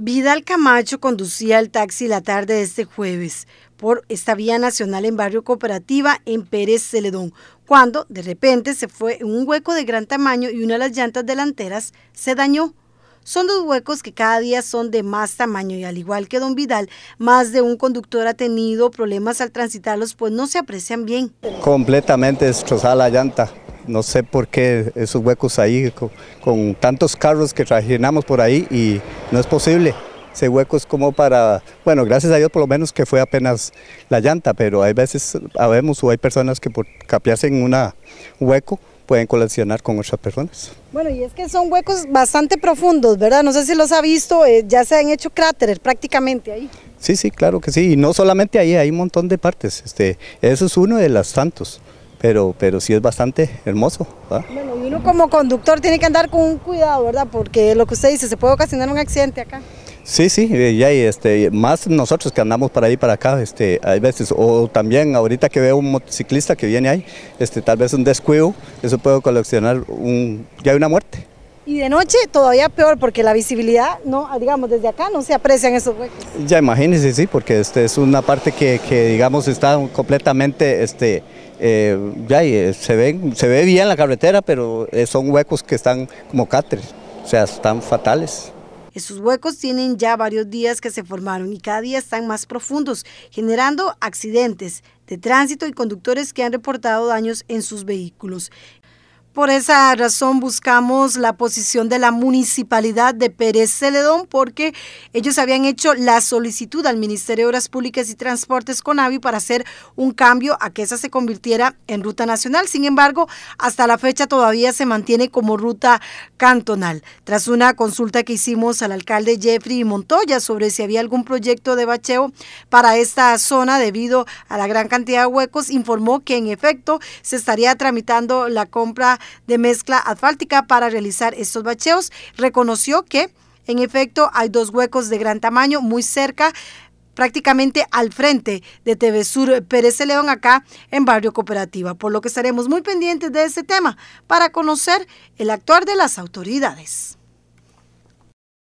Vidal Camacho conducía el taxi la tarde de este jueves por esta vía nacional en barrio Cooperativa en Pérez Celedón, cuando de repente se fue un hueco de gran tamaño y una de las llantas delanteras se dañó. Son dos huecos que cada día son de más tamaño y al igual que don Vidal, más de un conductor ha tenido problemas al transitarlos pues no se aprecian bien. Completamente destrozada la llanta no sé por qué esos huecos ahí con, tantos carros que trajinamos por ahí y no es posible. Ese hueco es como para, bueno, gracias a Dios por lo menos que fue apenas la llanta, pero hay veces, sabemos, o hay personas que por capearse en un hueco pueden coleccionar con otras personas. Bueno, y es que son huecos bastante profundos, ¿verdad? No sé si los ha visto, eh, ya se han hecho cráteres prácticamente ahí. Sí, sí, claro que sí, y no solamente ahí, hay un montón de partes, este, eso es uno de los tantos pero, pero sí es bastante hermoso. Bueno, uno como conductor tiene que andar con cuidado, ¿verdad? Porque lo que usted dice, se puede ocasionar un accidente acá. Sí, sí, eh, ya y este, más nosotros que andamos para ahí para acá, este, hay veces, o también ahorita que veo un motociclista que viene ahí, este, tal vez un descuido, eso puede coleccionar un, ya hay una muerte. Y de noche todavía peor porque la visibilidad, no, ah, digamos, desde acá no se aprecian esos huecos. Ya imagínense, sí, porque este es una parte que, digamos, está completamente, este, eh, ya eh, se, ven, se ve bien la carretera, pero eh, son huecos que están como catres, o sea, están fatales. Esos huecos tienen ya varios días que se formaron y cada día están más profundos, generando accidentes de tránsito y conductores que han reportado daños en sus vehículos por esa razón buscamos la posición de la municipalidad de Pérez Celedón porque ellos habían hecho la solicitud al Ministerio de Obras Públicas y Transportes AVI para hacer un cambio a que esa se convirtiera en ruta nacional. Sin embargo, hasta la fecha todavía se mantiene como ruta cantonal. Tras una consulta que hicimos al alcalde Jeffrey Montoya sobre si había algún proyecto de bacheo para esta zona debido a la gran cantidad de huecos, informó que en efecto se estaría tramitando la compra de mezcla asfáltica para realizar estos bacheos. Reconoció que, en efecto, hay dos huecos de gran tamaño muy cerca prácticamente al frente de TV Sur Pérez León acá en Barrio Cooperativa, por lo que estaremos muy pendientes de este tema para conocer el actuar de las autoridades.